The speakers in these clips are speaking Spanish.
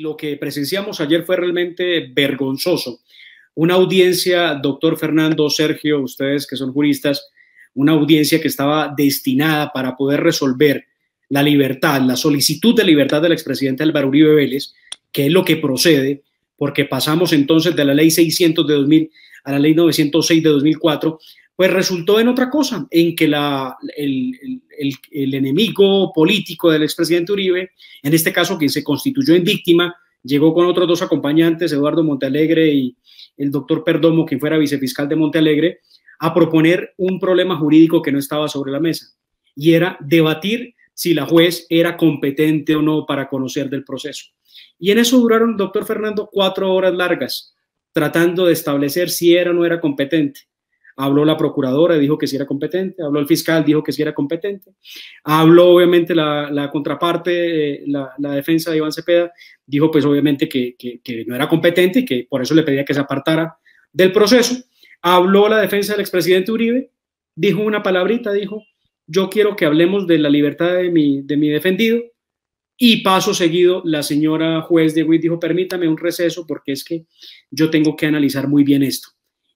lo que presenciamos ayer fue realmente vergonzoso. Una audiencia, doctor Fernando, Sergio, ustedes que son juristas, una audiencia que estaba destinada para poder resolver la libertad, la solicitud de libertad del expresidente Álvaro Uribe Vélez, que es lo que procede, porque pasamos entonces de la ley 600 de 2000 a la ley 906 de 2004, pues resultó en otra cosa, en que el, enemigo político del expresidente Uribe, en este caso quien se constituyó en víctima, llegó con otros dos acompañantes, Eduardo Montalegre y el doctor Perdomo, quien fuera vicefiscal de Montalegre, a proponer un problema jurídico que no estaba sobre la mesa, y era debatir si la juez era competente o no para conocer del proceso. Y en eso duraron, doctor Fernando, cuatro horas largas, tratando de establecer si era o no era competente Habló la procuradora dijo que sí era competente. Habló el fiscal, dijo que sí era competente. Habló obviamente la, contraparte, eh, la, defensa de Iván Cepeda, dijo pues obviamente que, no era competente y que por eso le pedía que se apartara del proceso. Habló la defensa del expresidente Uribe, dijo una palabrita, dijo, yo quiero que hablemos de la libertad de mi, de mi defendido. Y paso seguido, la señora juez de Witt dijo, permítame un receso porque es que yo tengo que analizar muy bien esto.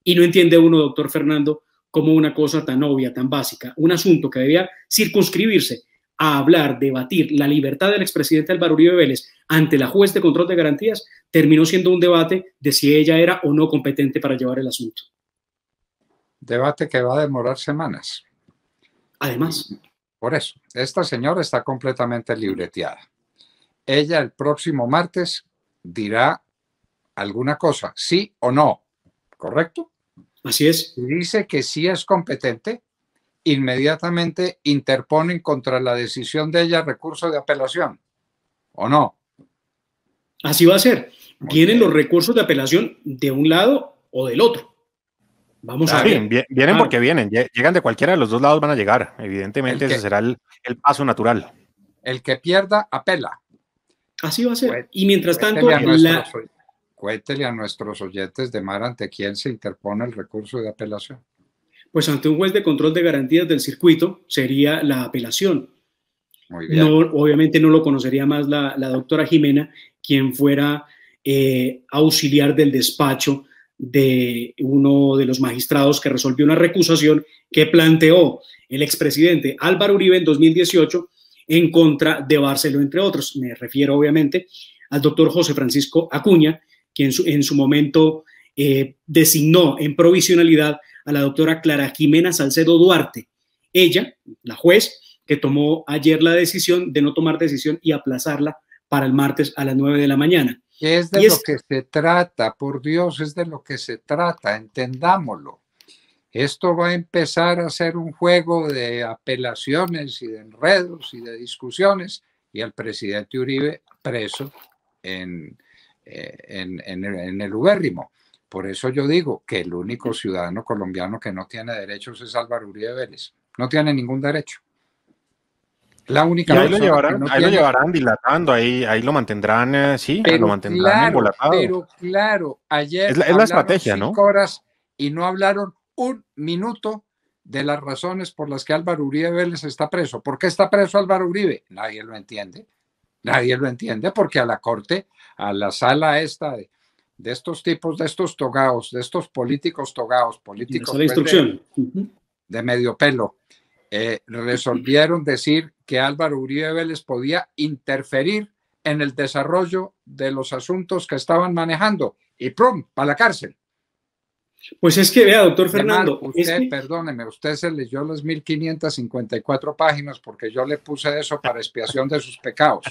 Y no entiende uno, doctor Fernando, como una cosa tan obvia, tan básica, un asunto que debía circunscribirse a hablar, debatir la libertad del expresidente Álvaro Uribe Vélez ante la juez de control de garantías, terminó siendo un debate de si ella era o no competente para llevar el asunto. Debate que va a demorar semanas. Además. Por eso, esta señora está completamente libreteada. Ella el próximo martes dirá alguna cosa, sí o no, ¿correcto? Así es. dice que si es competente, inmediatamente interponen contra la decisión de ella recurso de apelación, ¿o no? Así va a ser. Vienen los recursos de apelación de un lado o del otro. Vamos a ver. vienen ah. porque vienen, llegan de cualquiera de los dos lados, van a llegar. Evidentemente, ese será el, paso natural. El que pierda, apela. Así va a ser. Pues, y mientras pues, este tanto, la, cuéntele a nuestros oyentes de mar ante quién se interpone el recurso de apelación. Pues ante un juez de control de garantías del circuito sería la apelación. obviamente no lo conocería más la, doctora Jimena, quien fuera eh, auxiliar del despacho de uno de los magistrados que resolvió una recusación que planteó el expresidente Álvaro Uribe en 2018 en contra de Barceló, entre otros. Me refiero obviamente al doctor José Francisco Acuña, quien en su, momento eh, designó en provisionalidad a la doctora Clara Jimena Salcedo Duarte. Ella, la juez, que tomó ayer la decisión de no tomar decisión y aplazarla para el martes a las 9 de la mañana. Es de lo que se trata, por Dios, es de lo que se trata, entendámoslo. Esto va a empezar a ser un juego de apelaciones y de enredos y de discusiones y al presidente Uribe preso en, eh, en, el, en ubérrimo. Por eso yo digo que el único ciudadano colombiano que no tiene derechos es Álvaro Uribe Vélez. No tiene ningún derecho. La única ahí lo llevarán, ahí lo llevarán dilatando, ahí, ahí lo mantendrán, eh, sí, lo mantendrán claro, Pero claro, ayer es la, horas y no hablaron un minuto de las razones por las que Álvaro Uribe Vélez está preso. ¿Por qué está preso Álvaro Uribe? Nadie lo entiende. Nadie lo entiende porque a la corte, a la sala esta de, estos tipos, de estos togados, de estos políticos togados, políticos pues De, medio pelo, eh, resolvieron decir que Álvaro Uribe Vélez podía interferir en el desarrollo de los asuntos que estaban manejando y prum, para la cárcel. Pues es que vea, doctor Fernando. usted, perdóneme, usted se leyó las 1554 páginas porque yo le puse eso para expiación de sus pecados.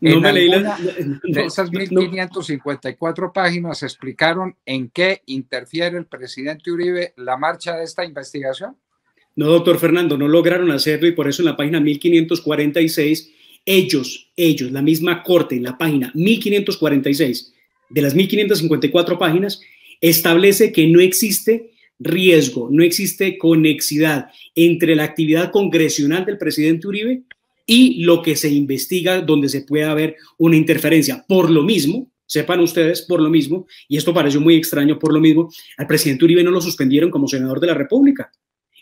en de esas 1554 páginas explicaron en qué interfiere el presidente Uribe la marcha de esta investigación. No, doctor Fernando, no lograron hacerlo y por eso en la página 1546, ellos, ellos, la misma corte en la página 1546, de las 1554 páginas, establece que no existe riesgo, no existe conexidad entre la actividad congresional del presidente Uribe y lo que se investiga donde se pueda haber una interferencia. Por lo mismo, sepan ustedes, por lo mismo, y esto pareció muy extraño, por lo mismo, al presidente Uribe no lo suspendieron como senador de la República.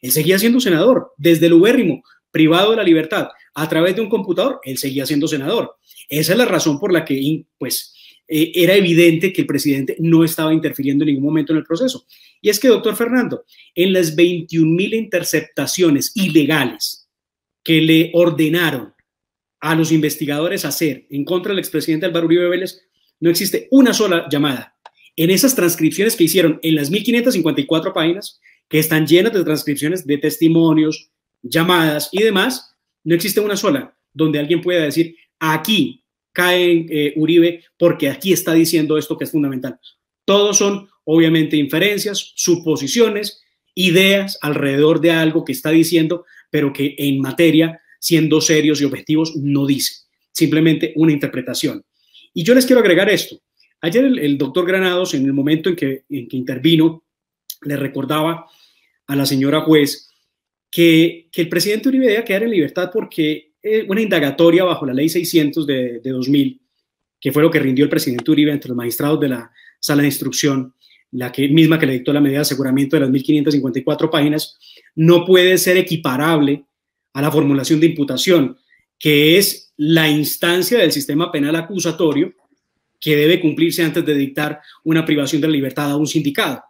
Él seguía siendo senador, desde el ubérrimo, privado de la libertad, a través de un computador, él seguía siendo senador. Esa es la razón por la que, pues, eh, era evidente que el presidente no estaba interfiriendo en ningún momento en el proceso. Y es que, doctor Fernando, en las 21 mil interceptaciones ilegales que le ordenaron a los investigadores hacer en contra del expresidente Álvaro Uribe Vélez, no existe una sola llamada. En esas transcripciones que hicieron en las 1554 páginas, que están llenas de transcripciones de testimonios, llamadas y demás, no existe una sola donde alguien pueda decir, aquí caen eh, Uribe, porque aquí está diciendo esto que es fundamental. Todos son, obviamente, inferencias, suposiciones, ideas alrededor de algo que está diciendo, pero que en materia, siendo serios y objetivos, no dice. Simplemente una interpretación. Y yo les quiero agregar esto. Ayer el, doctor Granados, en el momento en que, intervino, le recordaba a la señora juez que, que el presidente Uribe debía quedar en libertad porque eh, una indagatoria bajo la ley 600 de, 2000, que fue lo que rindió el presidente Uribe entre los magistrados de la sala de instrucción, la que, misma que le dictó la medida de aseguramiento de las 1.554 páginas, no puede ser equiparable a la formulación de imputación, que es la instancia del sistema penal acusatorio que debe cumplirse antes de dictar una privación de la libertad a un sindicado.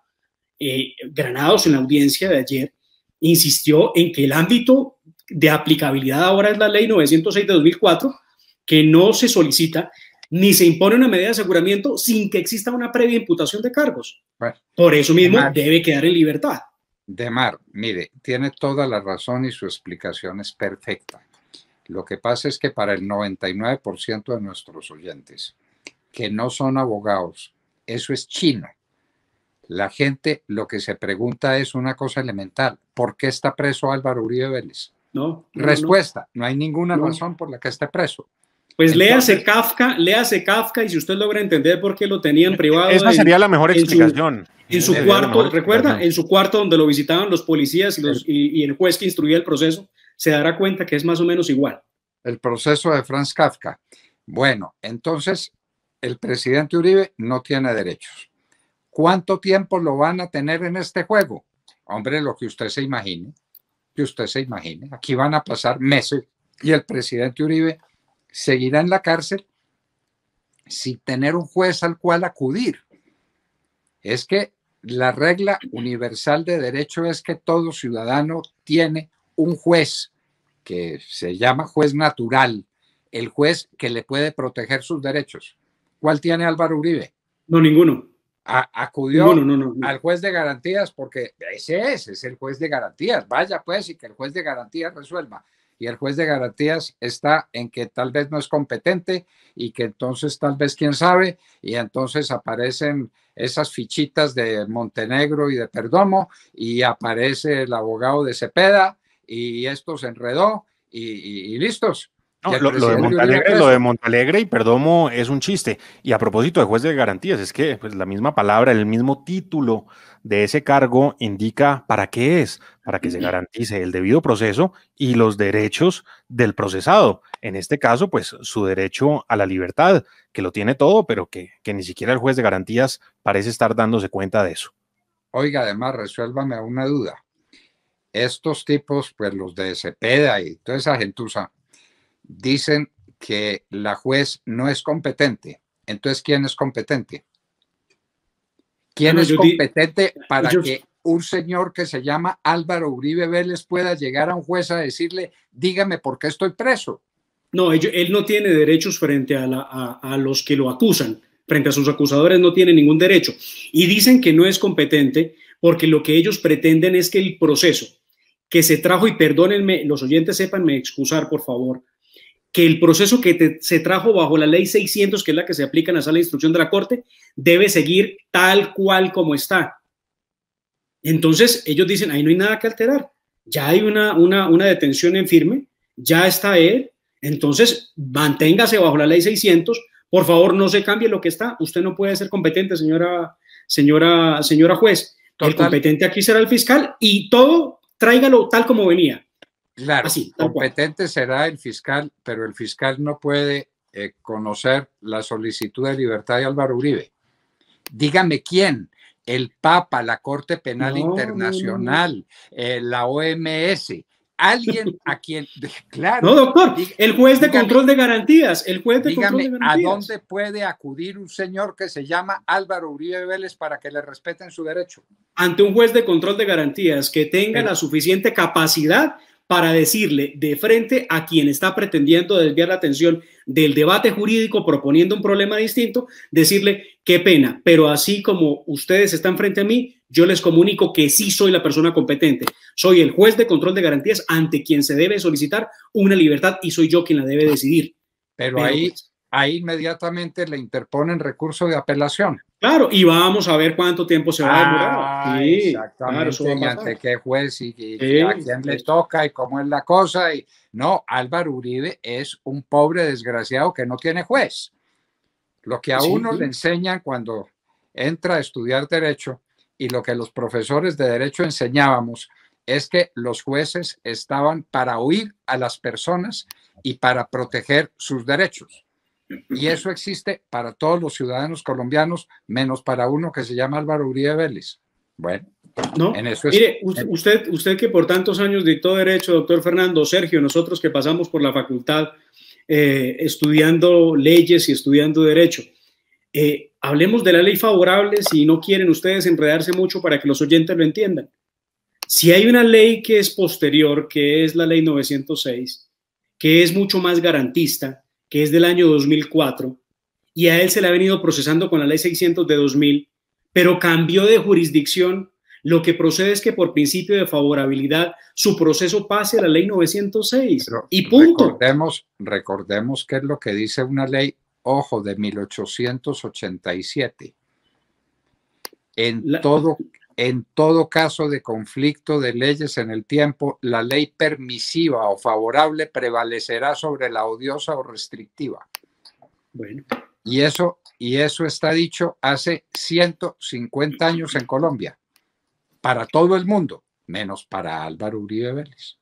Eh, Granados en la audiencia de ayer insistió en que el ámbito de aplicabilidad ahora es la ley 906 de 2004, que no se solicita ni se impone una medida de aseguramiento sin que exista una previa imputación de cargos. Por eso mismo debe quedar en libertad. De Mar, mire, tiene toda la razón y su explicación es perfecta. Lo que pasa es que para el 99% de nuestros oyentes que no son abogados, eso es chino. La gente lo que se pregunta es una cosa elemental, ¿por qué está preso Álvaro Uribe Vélez? No, Respuesta, no. hay ninguna razón por la que esté preso. Pues léase Kafka, léase Kafka y si usted logra entender por qué lo tenían privado. Esa sería la mejor explicación. En su, cuarto, recuerda, en su cuarto donde lo visitaban los policías y, y el juez que instruía el proceso, se dará cuenta que es más o menos igual. El proceso de Franz Kafka. Bueno, entonces el presidente Uribe no tiene derechos. ¿Cuánto tiempo lo van a tener en este juego? Hombre, lo que usted se imagine que usted se imagine. Aquí van a pasar meses y el presidente Uribe seguirá en la cárcel sin tener un juez al cual acudir. Es que la regla universal de derecho es que todo ciudadano tiene un juez que se llama juez natural, el juez que le puede proteger sus derechos. ¿Cuál tiene Álvaro Uribe? No, ninguno acudió al juez de garantías porque ese es, es el juez de garantías. Vaya pues y que el juez de garantías resuelva. Y el juez de garantías está en que tal vez no es competente y que entonces tal vez quién sabe y entonces aparecen esas fichitas de Montenegro y de Perdomo y aparece el abogado de Cepeda y esto se enredó y listos lo, de Montalegre, y Perdomo es un chiste. Y a propósito de juez de garantías, es que pues, la misma palabra, el mismo título de ese cargo indica para qué es, para que se garantice el debido proceso y los derechos del procesado. En este caso, pues su derecho a la libertad, que lo tiene todo, pero que, que ni siquiera el juez de garantías parece estar dándose cuenta de eso. Oiga, además, resuélvame una duda. Estos tipos, pues los de Cepeda y toda esa gentuza, dicen que la juez no es competente. Entonces, ¿quién es competente? ¿Quién es competente para que un señor que se llama Álvaro Uribe Vélez pueda llegar a un juez a decirle, dígame por qué estoy preso? No, él, no tiene derechos frente a, a los que lo acusan, frente a sus acusadores no tiene ningún derecho. Y dicen que no es competente porque lo que ellos pretenden es que el proceso que se trajo, y perdónenme, los oyentes sepan me excusar, por favor, que el proceso que se trajo bajo la ley 600, que es la que se aplica en la sala de instrucción de la Corte, debe seguir tal cual como está. Entonces, ellos dicen, ahí no hay nada que alterar. Ya hay una, una, detención en firme, ya está él, entonces manténgase bajo la ley 600, por favor no se cambie lo que está, usted no puede ser competente, señora, señora, señora juez. El competente aquí será el fiscal y todo tráigalo tal como venía. Claro, competente será el fiscal, pero el fiscal no puede eh, conocer la solicitud de libertad de Álvaro Uribe. Dígame quién, el Papa, la Corte Penal Internacional, eh, la OMS, alguien a quien, No, doctor, el juez de control de garantías, el juez de control de garantías. ¿A dónde puede acudir un señor que se llama Álvaro Uribe Vélez para que le respeten su derecho? Ante un juez de control de garantías que tenga la suficiente capacidad para decirle de frente a quien está pretendiendo desviar la atención del debate jurídico proponiendo un problema distinto, decirle, qué pena, pero así como ustedes están frente a mí, yo les comunico que sí soy la persona competente. Soy el juez de control de garantías ante quien se debe solicitar una libertad y soy yo quien la debe decidir. Pero, ahí, pues, ahí inmediatamente le interponen recurso de apelación. Claro, y vamos a ver cuánto tiempo se va a ah, demorar. exactamente, qué juez y, quién le toca y cómo es la cosa. no, Álvaro Uribe es un pobre desgraciado que no tiene juez. Lo que a uno le enseñan cuando entra a estudiar derecho y lo que los profesores de derecho enseñábamos es que los jueces estaban para oír a las personas y para proteger sus derechos. Y eso existe para todos los ciudadanos colombianos, menos para uno que se llama Álvaro Uribe Vélez. Bueno, no, en eso es... mire, usted, usted que por tantos años dictó derecho, doctor Fernando, Sergio, nosotros que pasamos por la facultad eh, estudiando leyes y estudiando derecho, eh, hablemos de la ley favorable si no quieren ustedes enredarse mucho para que los oyentes lo entiendan. Si hay una ley que es posterior, que es la ley 906, que es mucho más garantista, que es del año 2004, y a él se le ha venido procesando con la ley 600 de 2000, pero cambió de jurisdicción. Lo que procede es que por principio de favorabilidad su proceso pase a la ley 906 y punto. Recordemos, recordemos qué es lo que dice una ley, ojo, de 1887. En todo, en todo caso de conflicto de leyes en el tiempo, la ley permisiva o favorable prevalecerá sobre la odiosa o restrictiva. Y eso, y eso está dicho hace 150 años en Colombia, para todo el mundo, menos para Álvaro Uribe Vélez.